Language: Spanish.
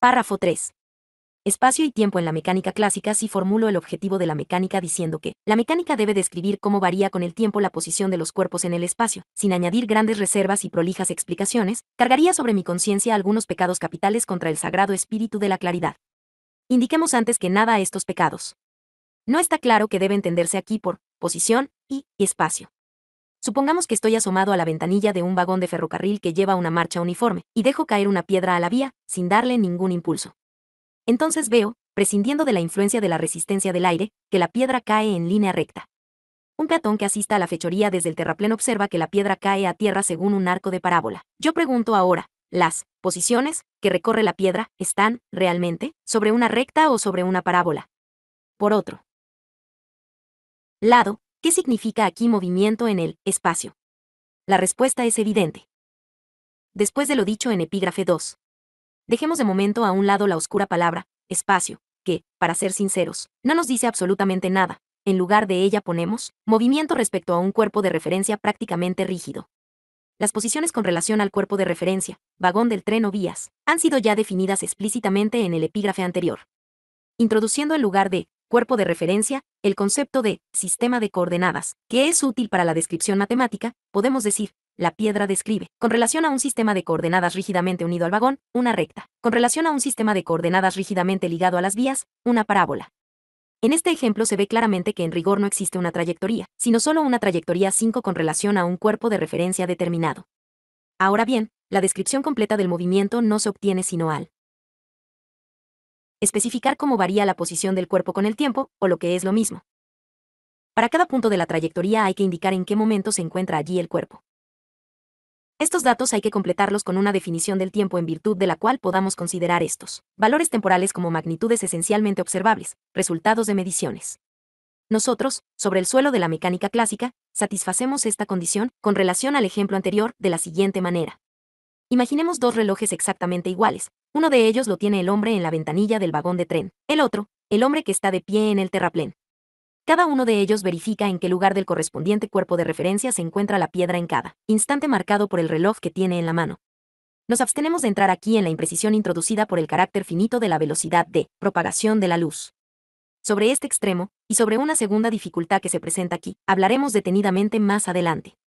Párrafo 3. Espacio y tiempo en la mecánica clásica si formulo el objetivo de la mecánica diciendo que la mecánica debe describir cómo varía con el tiempo la posición de los cuerpos en el espacio, sin añadir grandes reservas y prolijas explicaciones, cargaría sobre mi conciencia algunos pecados capitales contra el sagrado espíritu de la claridad. Indiquemos antes que nada estos pecados. No está claro que debe entenderse aquí por posición y espacio. Supongamos que estoy asomado a la ventanilla de un vagón de ferrocarril que lleva una marcha uniforme, y dejo caer una piedra a la vía, sin darle ningún impulso. Entonces veo, prescindiendo de la influencia de la resistencia del aire, que la piedra cae en línea recta. Un peatón que asista a la fechoría desde el terraplén observa que la piedra cae a tierra según un arco de parábola. Yo pregunto ahora, ¿las posiciones que recorre la piedra están, realmente, sobre una recta o sobre una parábola? Por otro lado, ¿Qué significa aquí movimiento en el espacio? La respuesta es evidente. Después de lo dicho en epígrafe 2. Dejemos de momento a un lado la oscura palabra, espacio, que, para ser sinceros, no nos dice absolutamente nada. En lugar de ella ponemos, movimiento respecto a un cuerpo de referencia prácticamente rígido. Las posiciones con relación al cuerpo de referencia, vagón del tren o vías, han sido ya definidas explícitamente en el epígrafe anterior. Introduciendo en lugar de cuerpo de referencia, el concepto de sistema de coordenadas, que es útil para la descripción matemática, podemos decir, la piedra describe, con relación a un sistema de coordenadas rígidamente unido al vagón, una recta, con relación a un sistema de coordenadas rígidamente ligado a las vías, una parábola. En este ejemplo se ve claramente que en rigor no existe una trayectoria, sino solo una trayectoria 5 con relación a un cuerpo de referencia determinado. Ahora bien, la descripción completa del movimiento no se obtiene sino al especificar cómo varía la posición del cuerpo con el tiempo, o lo que es lo mismo. Para cada punto de la trayectoria hay que indicar en qué momento se encuentra allí el cuerpo. Estos datos hay que completarlos con una definición del tiempo en virtud de la cual podamos considerar estos valores temporales como magnitudes esencialmente observables, resultados de mediciones. Nosotros, sobre el suelo de la mecánica clásica, satisfacemos esta condición con relación al ejemplo anterior de la siguiente manera. Imaginemos dos relojes exactamente iguales, uno de ellos lo tiene el hombre en la ventanilla del vagón de tren, el otro, el hombre que está de pie en el terraplén. Cada uno de ellos verifica en qué lugar del correspondiente cuerpo de referencia se encuentra la piedra en cada instante marcado por el reloj que tiene en la mano. Nos abstenemos de entrar aquí en la imprecisión introducida por el carácter finito de la velocidad de propagación de la luz. Sobre este extremo, y sobre una segunda dificultad que se presenta aquí, hablaremos detenidamente más adelante.